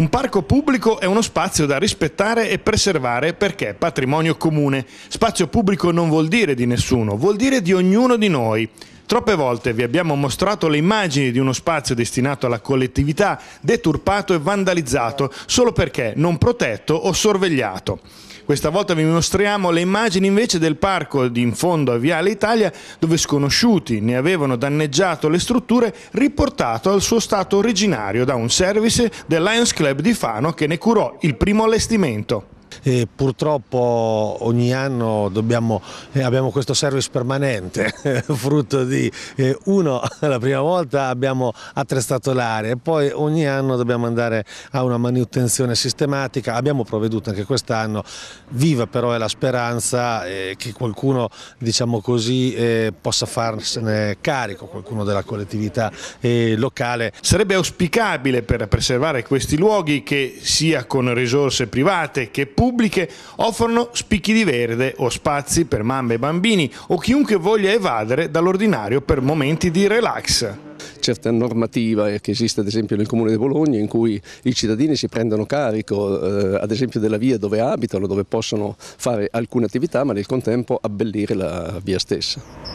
Un parco pubblico è uno spazio da rispettare e preservare perché è patrimonio comune. Spazio pubblico non vuol dire di nessuno, vuol dire di ognuno di noi. Troppe volte vi abbiamo mostrato le immagini di uno spazio destinato alla collettività, deturpato e vandalizzato solo perché non protetto o sorvegliato. Questa volta vi mostriamo le immagini invece del parco di in fondo a Viale Italia dove sconosciuti ne avevano danneggiato le strutture riportato al suo stato originario da un service del Lions Club di Fano che ne curò il primo allestimento. E purtroppo ogni anno dobbiamo, eh, abbiamo questo service permanente, frutto di eh, uno, la prima volta abbiamo attrezzato l'area e poi ogni anno dobbiamo andare a una manutenzione sistematica, abbiamo provveduto anche quest'anno, viva però è la speranza eh, che qualcuno diciamo così, eh, possa farsene carico, qualcuno della collettività eh, locale. Sarebbe auspicabile per preservare questi luoghi che sia con risorse private che pubbliche offrono spicchi di verde o spazi per mamme e bambini o chiunque voglia evadere dall'ordinario per momenti di relax certa normativa che esiste ad esempio nel comune di Bologna in cui i cittadini si prendono carico eh, ad esempio della via dove abitano, dove possono fare alcune attività ma nel contempo abbellire la via stessa.